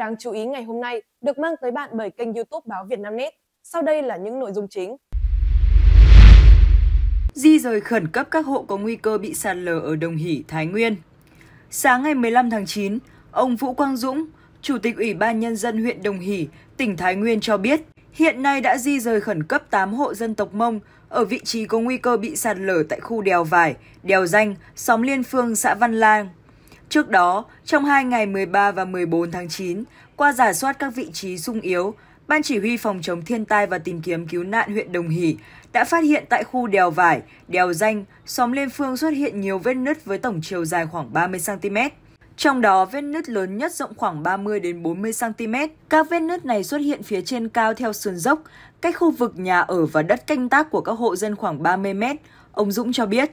đáng chú ý ngày hôm nay được mang tới bạn bởi kênh YouTube báo Vietnamnet. Sau đây là những nội dung chính. Di rời khẩn cấp các hộ có nguy cơ bị sạt lở ở Đồng Hỷ, Thái Nguyên. Sáng ngày 15 tháng 9, ông Vũ Quang Dũng, Chủ tịch Ủy ban Nhân dân huyện Đồng Hỷ, tỉnh Thái Nguyên cho biết, hiện nay đã di rời khẩn cấp 8 hộ dân tộc Mông ở vị trí có nguy cơ bị sạt lở tại khu đèo Vải, đèo Danh, xóm Liên Phương, xã Văn Lang, Trước đó, trong hai ngày 13 và 14 tháng 9, qua giả soát các vị trí sung yếu, Ban Chỉ huy Phòng chống thiên tai và tìm kiếm cứu nạn huyện Đồng Hỷ đã phát hiện tại khu đèo Vải, đèo Danh, xóm Liên Phương xuất hiện nhiều vết nứt với tổng chiều dài khoảng 30cm. Trong đó, vết nứt lớn nhất rộng khoảng 30 đến 40 cm. Các vết nứt này xuất hiện phía trên cao theo sườn dốc, cách khu vực nhà ở và đất canh tác của các hộ dân khoảng 30 m, ông Dũng cho biết.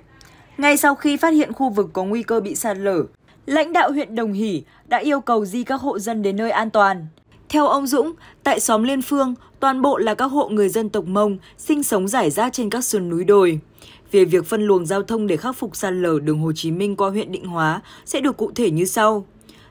Ngay sau khi phát hiện khu vực có nguy cơ bị sạt lở, lãnh đạo huyện Đồng Hỷ đã yêu cầu di các hộ dân đến nơi an toàn. Theo ông Dũng, tại xóm Liên Phương, toàn bộ là các hộ người dân tộc Mông sinh sống rải rác trên các sườn núi đồi. Về việc phân luồng giao thông để khắc phục sạt lở đường Hồ Chí Minh qua huyện Định Hóa sẽ được cụ thể như sau.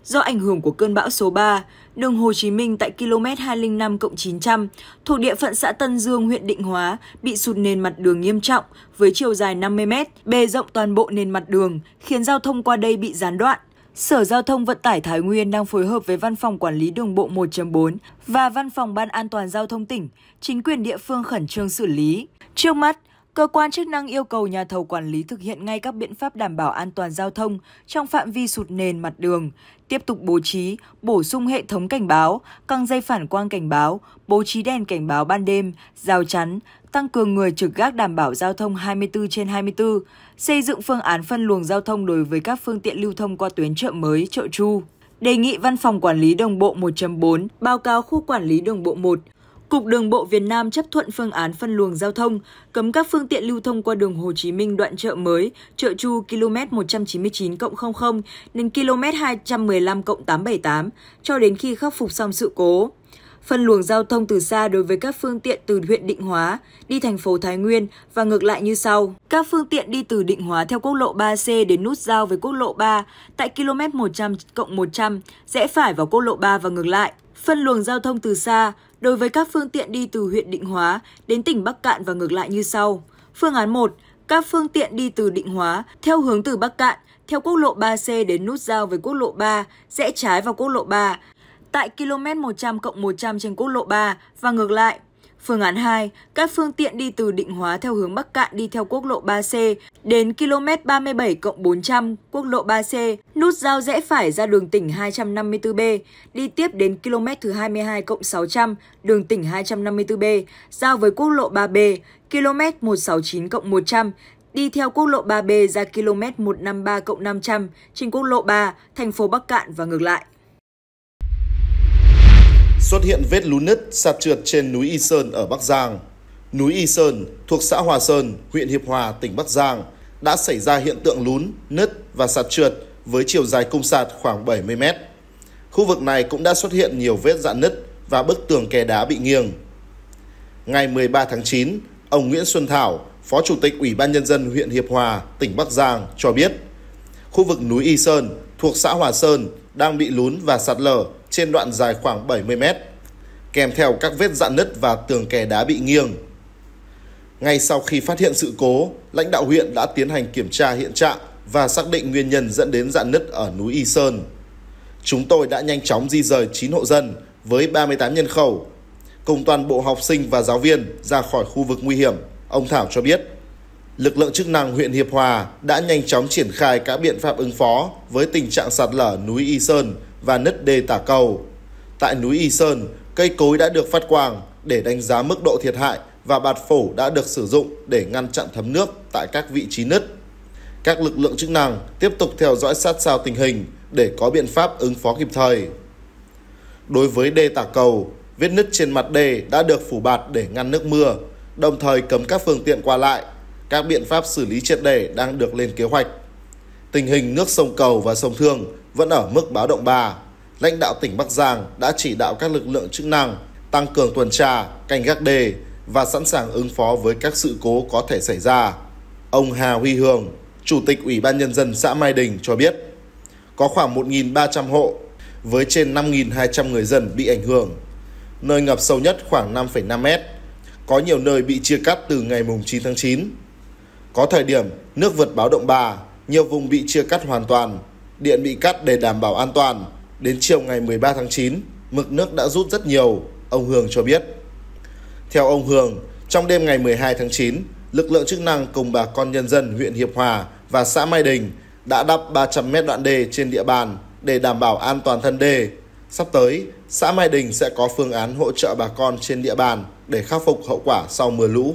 Do ảnh hưởng của cơn bão số 3, đường Hồ Chí Minh tại km 205 900 thuộc địa phận xã Tân Dương, huyện Định Hóa bị sụt nền mặt đường nghiêm trọng với chiều dài 50 m, bề rộng toàn bộ nền mặt đường, khiến giao thông qua đây bị gián đoạn. Sở Giao thông Vận tải Thái Nguyên đang phối hợp với Văn phòng Quản lý Đường bộ 1.4 và Văn phòng Ban An toàn Giao thông tỉnh, chính quyền địa phương khẩn trương xử lý. Trước mắt, cơ quan chức năng yêu cầu nhà thầu quản lý thực hiện ngay các biện pháp đảm bảo an toàn giao thông trong phạm vi sụt nền mặt đường, tiếp tục bố trí, bổ sung hệ thống cảnh báo, căng dây phản quang cảnh báo, bố trí đèn cảnh báo ban đêm, rào chắn, tăng cường người trực gác đảm bảo giao thông 24 trên 24, xây dựng phương án phân luồng giao thông đối với các phương tiện lưu thông qua tuyến chợ mới, chợ Chu. Đề nghị Văn phòng Quản lý Đồng bộ 1.4 báo cáo khu quản lý đường bộ 1, Cục Đường bộ Việt Nam chấp thuận phương án phân luồng giao thông, cấm các phương tiện lưu thông qua đường Hồ Chí Minh đoạn chợ mới, chợ Chu km 199 +00 đến km 215 878 cho đến khi khắc phục xong sự cố phân luồng giao thông từ xa đối với các phương tiện từ huyện Định Hóa đi thành phố Thái Nguyên và ngược lại như sau. Các phương tiện đi từ Định Hóa theo quốc lộ 3C đến nút giao với quốc lộ 3 tại km 100 cộng 100 rẽ phải vào quốc lộ 3 và ngược lại. Phân luồng giao thông từ xa đối với các phương tiện đi từ huyện Định Hóa đến tỉnh Bắc Cạn và ngược lại như sau. Phương án 1. Các phương tiện đi từ Định Hóa theo hướng từ Bắc Cạn theo quốc lộ 3C đến nút giao với quốc lộ 3, rẽ trái vào quốc lộ 3, tại km 100 cộng 100 trên quốc lộ 3 và ngược lại. Phương án 2, các phương tiện đi từ Định Hóa theo hướng Bắc Cạn đi theo quốc lộ 3C đến km 37 cộng 400 quốc lộ 3C, nút giao rẽ phải ra đường tỉnh 254B, đi tiếp đến km thứ 22 cộng 600 đường tỉnh 254B, giao với quốc lộ 3B, km 169 cộng 100, đi theo quốc lộ 3B ra km 153 cộng 500 trên quốc lộ 3, thành phố Bắc Cạn và ngược lại xuất hiện vết lún nứt sạt trượt trên núi Y Sơn ở Bắc Giang. Núi Y Sơn thuộc xã Hòa Sơn, huyện Hiệp Hòa, tỉnh Bắc Giang đã xảy ra hiện tượng lún, nứt và sạt trượt với chiều dài cung sạt khoảng 70 mét. Khu vực này cũng đã xuất hiện nhiều vết dạn nứt và bức tường kè đá bị nghiêng. Ngày 13 tháng 9, ông Nguyễn Xuân Thảo, Phó Chủ tịch Ủy ban Nhân dân huyện Hiệp Hòa, tỉnh Bắc Giang cho biết, khu vực núi Y Sơn thuộc xã Hòa Sơn đang bị lún và sạt lở trên đoạn dài khoảng 70 mét, kèm theo các vết dạn nứt và tường kè đá bị nghiêng. Ngay sau khi phát hiện sự cố, lãnh đạo huyện đã tiến hành kiểm tra hiện trạng và xác định nguyên nhân dẫn đến dạn nứt ở núi Y Sơn. Chúng tôi đã nhanh chóng di rời 9 hộ dân với 38 nhân khẩu, cùng toàn bộ học sinh và giáo viên ra khỏi khu vực nguy hiểm, ông Thảo cho biết lực lượng chức năng huyện Hiệp Hòa đã nhanh chóng triển khai các biện pháp ứng phó với tình trạng sạt lở núi Y Sơn và nứt đê tả cầu. Tại núi Y Sơn, cây cối đã được phát quang để đánh giá mức độ thiệt hại và bạt phổ đã được sử dụng để ngăn chặn thấm nước tại các vị trí nứt. Các lực lượng chức năng tiếp tục theo dõi sát sao tình hình để có biện pháp ứng phó kịp thời. Đối với đê tả cầu, vết nứt trên mặt đê đã được phủ bạt để ngăn nước mưa, đồng thời cấm các phương tiện qua lại – các biện pháp xử lý triệt đề đang được lên kế hoạch. Tình hình nước sông Cầu và sông Thương vẫn ở mức báo động 3. Lãnh đạo tỉnh Bắc Giang đã chỉ đạo các lực lượng chức năng tăng cường tuần tra, canh gác đề và sẵn sàng ứng phó với các sự cố có thể xảy ra. Ông Hà Huy Hường, Chủ tịch Ủy ban Nhân dân xã Mai Đình cho biết, có khoảng 1.300 hộ với trên 5.200 người dân bị ảnh hưởng. Nơi ngập sâu nhất khoảng 5,5 mét, có nhiều nơi bị chia cắt từ ngày 9 tháng 9. Có thời điểm nước vượt báo động 3, nhiều vùng bị chia cắt hoàn toàn, điện bị cắt để đảm bảo an toàn. Đến chiều ngày 13 tháng 9, mực nước đã rút rất nhiều, ông Hường cho biết. Theo ông Hường, trong đêm ngày 12 tháng 9, lực lượng chức năng cùng bà con nhân dân huyện Hiệp Hòa và xã Mai Đình đã đắp 300 mét đoạn đê trên địa bàn để đảm bảo an toàn thân đê. Sắp tới, xã Mai Đình sẽ có phương án hỗ trợ bà con trên địa bàn để khắc phục hậu quả sau mưa lũ.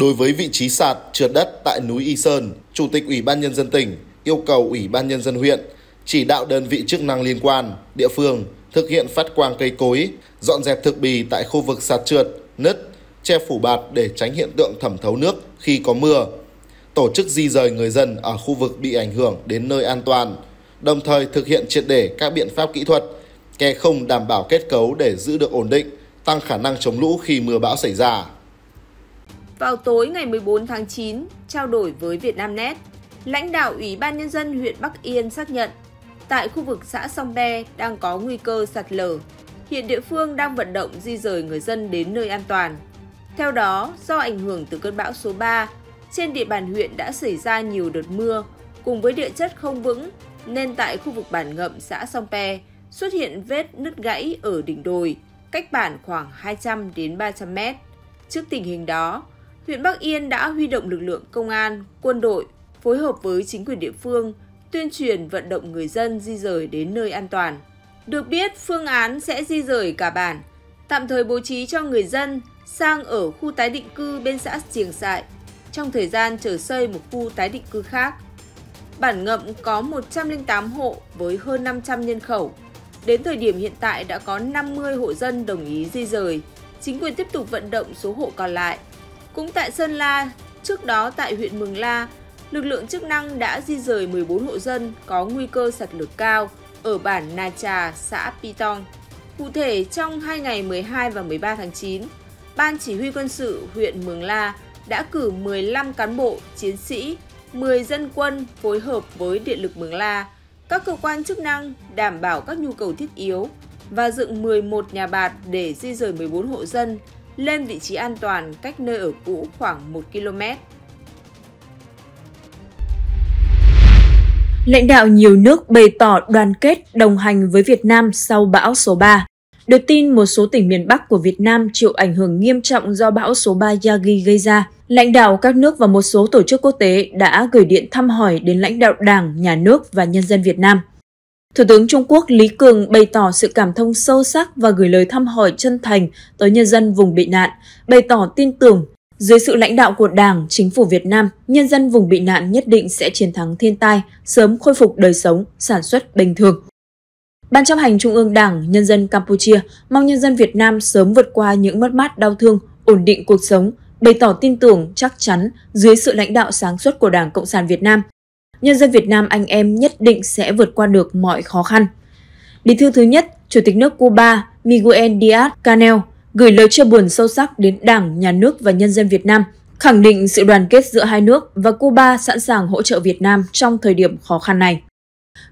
Đối với vị trí sạt trượt đất tại núi Y Sơn, Chủ tịch Ủy ban Nhân dân tỉnh yêu cầu Ủy ban Nhân dân huyện chỉ đạo đơn vị chức năng liên quan, địa phương thực hiện phát quang cây cối, dọn dẹp thực bì tại khu vực sạt trượt, nứt, che phủ bạt để tránh hiện tượng thẩm thấu nước khi có mưa, tổ chức di rời người dân ở khu vực bị ảnh hưởng đến nơi an toàn, đồng thời thực hiện triệt để các biện pháp kỹ thuật, kè không đảm bảo kết cấu để giữ được ổn định, tăng khả năng chống lũ khi mưa bão xảy ra. Vào tối ngày 14 tháng 9, trao đổi với Vietnamnet, lãnh đạo Ủy ban Nhân dân huyện Bắc Yên xác nhận tại khu vực xã Song Be đang có nguy cơ sạt lở. Hiện địa phương đang vận động di rời người dân đến nơi an toàn. Theo đó, do ảnh hưởng từ cơn bão số 3, trên địa bàn huyện đã xảy ra nhiều đợt mưa cùng với địa chất không vững nên tại khu vực bản ngậm xã Song Pe xuất hiện vết nứt gãy ở đỉnh đồi, cách bản khoảng 200 đến 300 mét. Trước tình hình đó, huyện Bắc Yên đã huy động lực lượng công an, quân đội phối hợp với chính quyền địa phương tuyên truyền vận động người dân di rời đến nơi an toàn. Được biết, phương án sẽ di rời cả bản, tạm thời bố trí cho người dân sang ở khu tái định cư bên xã Triềng Sại, trong thời gian chờ xây một khu tái định cư khác. Bản ngậm có 108 hộ với hơn 500 nhân khẩu. Đến thời điểm hiện tại đã có 50 hộ dân đồng ý di rời. Chính quyền tiếp tục vận động số hộ còn lại cũng tại Sơn La, trước đó tại huyện Mường La, lực lượng chức năng đã di rời 14 hộ dân có nguy cơ sạt lở cao ở bản Na Trà, xã Pi Pitong. Cụ thể, trong 2 ngày 12 và 13 tháng 9, Ban Chỉ huy quân sự huyện Mường La đã cử 15 cán bộ, chiến sĩ, 10 dân quân phối hợp với Điện lực Mường La, các cơ quan chức năng đảm bảo các nhu cầu thiết yếu và dựng 11 nhà bạt để di rời 14 hộ dân lên vị trí an toàn cách nơi ở cũ khoảng 1 km. Lãnh đạo nhiều nước bày tỏ đoàn kết đồng hành với Việt Nam sau bão số 3. Được tin một số tỉnh miền Bắc của Việt Nam chịu ảnh hưởng nghiêm trọng do bão số 3 Yagi gây ra, lãnh đạo các nước và một số tổ chức quốc tế đã gửi điện thăm hỏi đến lãnh đạo Đảng, Nhà nước và nhân dân Việt Nam. Thủ tướng Trung Quốc Lý Cường bày tỏ sự cảm thông sâu sắc và gửi lời thăm hỏi chân thành tới nhân dân vùng bị nạn, bày tỏ tin tưởng dưới sự lãnh đạo của Đảng, Chính phủ Việt Nam, nhân dân vùng bị nạn nhất định sẽ chiến thắng thiên tai, sớm khôi phục đời sống, sản xuất bình thường. Ban chấp hành Trung ương Đảng, nhân dân Campuchia mong nhân dân Việt Nam sớm vượt qua những mất mát đau thương, ổn định cuộc sống, bày tỏ tin tưởng chắc chắn dưới sự lãnh đạo sáng suốt của Đảng Cộng sản Việt Nam, nhân dân Việt Nam anh em nhất định sẽ vượt qua được mọi khó khăn. Bí thư thứ nhất, Chủ tịch nước Cuba Miguel Díaz-Canel gửi lời chia buồn sâu sắc đến Đảng, Nhà nước và nhân dân Việt Nam, khẳng định sự đoàn kết giữa hai nước và Cuba sẵn sàng hỗ trợ Việt Nam trong thời điểm khó khăn này.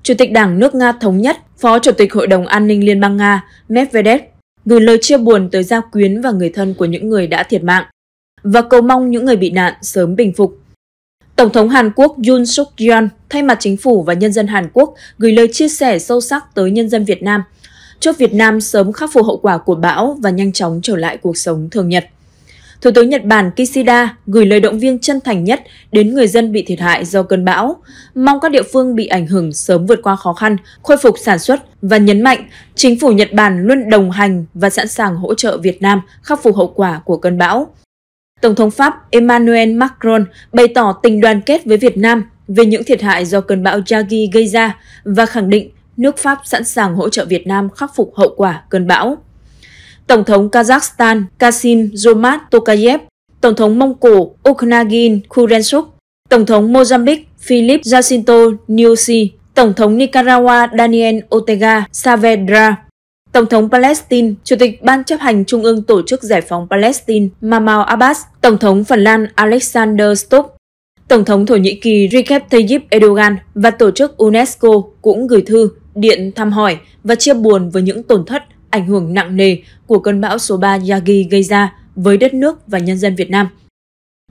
Chủ tịch Đảng nước Nga Thống nhất, Phó Chủ tịch Hội đồng An ninh Liên bang Nga Medvedev gửi lời chia buồn tới gia quyến và người thân của những người đã thiệt mạng và cầu mong những người bị nạn sớm bình phục Tổng thống Hàn Quốc Yoon suk yeol thay mặt chính phủ và nhân dân Hàn Quốc gửi lời chia sẻ sâu sắc tới nhân dân Việt Nam, chúc Việt Nam sớm khắc phục hậu quả của bão và nhanh chóng trở lại cuộc sống thường nhật. Thủ tướng Nhật Bản Kishida gửi lời động viên chân thành nhất đến người dân bị thiệt hại do cơn bão, mong các địa phương bị ảnh hưởng sớm vượt qua khó khăn, khôi phục sản xuất và nhấn mạnh chính phủ Nhật Bản luôn đồng hành và sẵn sàng hỗ trợ Việt Nam khắc phục hậu quả của cơn bão. Tổng thống Pháp Emmanuel Macron bày tỏ tình đoàn kết với Việt Nam về những thiệt hại do cơn bão Yagi gây ra và khẳng định nước Pháp sẵn sàng hỗ trợ Việt Nam khắc phục hậu quả cơn bão. Tổng thống Kazakhstan Kasim Zomat Tokayev, Tổng thống Mông Cổ Oknagin Kurenchuk, Tổng thống Mozambique Philip Jacinto Nyusi, Tổng thống Nicaragua Daniel Ortega Saavedra Tổng thống Palestine, Chủ tịch Ban chấp hành Trung ương Tổ chức Giải phóng Palestine Mahmoud Abbas, Tổng thống Phần Lan Alexander Stubb, Tổng thống Thổ Nhĩ Kỳ Recep Tayyip Erdogan và Tổ chức UNESCO cũng gửi thư, điện thăm hỏi và chia buồn với những tổn thất, ảnh hưởng nặng nề của cơn bão số 3 Yagi gây ra với đất nước và nhân dân Việt Nam –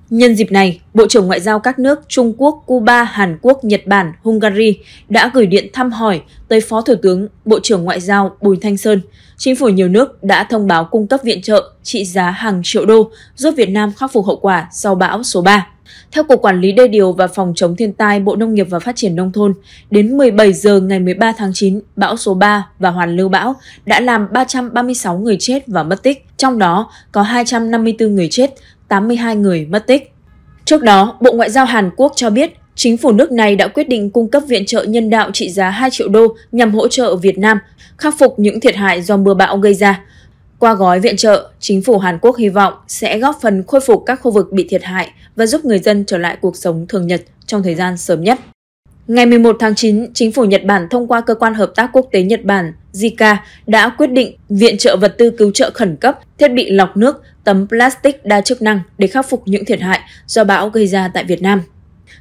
Nhân dịp này, Bộ trưởng Ngoại giao các nước Trung Quốc, Cuba, Hàn Quốc, Nhật Bản, Hungary đã gửi điện thăm hỏi tới Phó Thủ tướng Bộ trưởng Ngoại giao Bùi Thanh Sơn. Chính phủ nhiều nước đã thông báo cung cấp viện trợ trị giá hàng triệu đô giúp Việt Nam khắc phục hậu quả sau bão số 3. Theo Cục Quản lý Đê điều và Phòng chống thiên tai Bộ Nông nghiệp và Phát triển Nông thôn, đến 17 giờ ngày 13 tháng 9, bão số 3 và hoàn lưu bão đã làm 336 người chết và mất tích, trong đó có 254 người chết, 82 người mất tích. Trước đó, Bộ Ngoại giao Hàn Quốc cho biết chính phủ nước này đã quyết định cung cấp viện trợ nhân đạo trị giá 2 triệu đô nhằm hỗ trợ Việt Nam khắc phục những thiệt hại do mưa bão gây ra. Qua gói viện trợ, chính phủ Hàn Quốc hy vọng sẽ góp phần khôi phục các khu vực bị thiệt hại và giúp người dân trở lại cuộc sống thường nhật trong thời gian sớm nhất. Ngày 11 tháng 9, chính phủ Nhật Bản thông qua Cơ quan Hợp tác Quốc tế Nhật Bản JICA đã quyết định viện trợ vật tư cứu trợ khẩn cấp, thiết bị lọc nước, tấm plastic đa chức năng để khắc phục những thiệt hại do bão gây ra tại Việt Nam.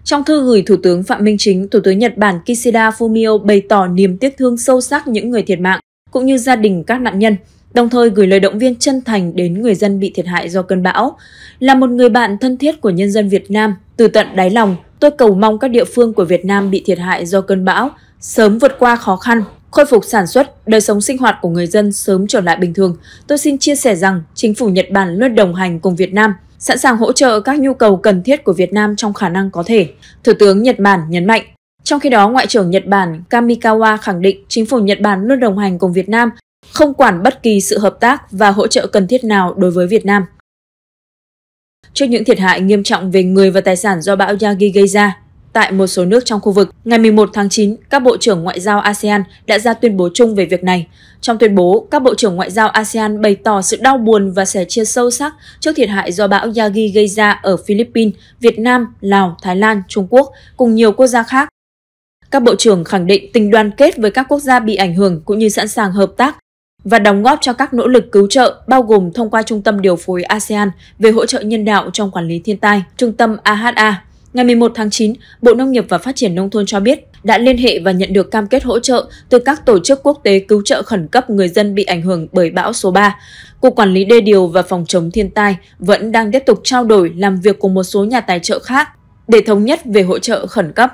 Trong thư gửi Thủ tướng Phạm Minh Chính, Thủ tướng Nhật Bản Kishida Fumio bày tỏ niềm tiếc thương sâu sắc những người thiệt mạng cũng như gia đình các nạn nhân, đồng thời gửi lời động viên chân thành đến người dân bị thiệt hại do cơn bão. Là một người bạn thân thiết của nhân dân Việt Nam, từ tận đáy lòng, Tôi cầu mong các địa phương của Việt Nam bị thiệt hại do cơn bão sớm vượt qua khó khăn, khôi phục sản xuất, đời sống sinh hoạt của người dân sớm trở lại bình thường. Tôi xin chia sẻ rằng chính phủ Nhật Bản luôn đồng hành cùng Việt Nam, sẵn sàng hỗ trợ các nhu cầu cần thiết của Việt Nam trong khả năng có thể. Thủ tướng Nhật Bản nhấn mạnh. Trong khi đó, Ngoại trưởng Nhật Bản Kamikawa khẳng định chính phủ Nhật Bản luôn đồng hành cùng Việt Nam, không quản bất kỳ sự hợp tác và hỗ trợ cần thiết nào đối với Việt Nam trước những thiệt hại nghiêm trọng về người và tài sản do bão Yagi gây ra. Tại một số nước trong khu vực, ngày 11 tháng 9, các bộ trưởng ngoại giao ASEAN đã ra tuyên bố chung về việc này. Trong tuyên bố, các bộ trưởng ngoại giao ASEAN bày tỏ sự đau buồn và sẻ chia sâu sắc trước thiệt hại do bão Yagi gây ra ở Philippines, Việt Nam, Lào, Thái Lan, Trung Quốc cùng nhiều quốc gia khác. Các bộ trưởng khẳng định tình đoàn kết với các quốc gia bị ảnh hưởng cũng như sẵn sàng hợp tác và đóng góp cho các nỗ lực cứu trợ bao gồm thông qua Trung tâm Điều phối ASEAN về hỗ trợ nhân đạo trong quản lý thiên tai, Trung tâm AHA. Ngày 11 tháng 9, Bộ Nông nghiệp và Phát triển Nông thôn cho biết đã liên hệ và nhận được cam kết hỗ trợ từ các tổ chức quốc tế cứu trợ khẩn cấp người dân bị ảnh hưởng bởi bão số 3. Cục Quản lý Đê điều và Phòng chống thiên tai vẫn đang tiếp tục trao đổi làm việc cùng một số nhà tài trợ khác để thống nhất về hỗ trợ khẩn cấp.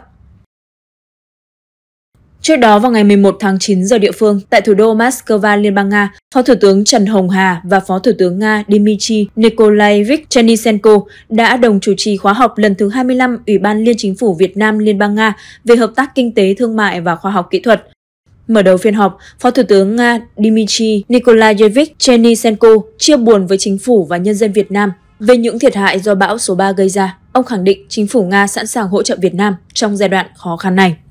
Trước đó vào ngày 11 tháng 9 giờ địa phương, tại thủ đô Moscow, Liên bang Nga, Phó Thủ tướng Trần Hồng Hà và Phó Thủ tướng Nga Dmitry Nikolaevich Chernyshenko đã đồng chủ trì khóa họp lần thứ 25 Ủy ban Liên Chính phủ Việt Nam Liên bang Nga về hợp tác kinh tế, thương mại và khoa học kỹ thuật. Mở đầu phiên họp, Phó Thủ tướng Nga Dmitry Nikolaevich Chernyshenko chia buồn với chính phủ và nhân dân Việt Nam về những thiệt hại do bão số 3 gây ra. Ông khẳng định chính phủ Nga sẵn sàng hỗ trợ Việt Nam trong giai đoạn khó khăn này.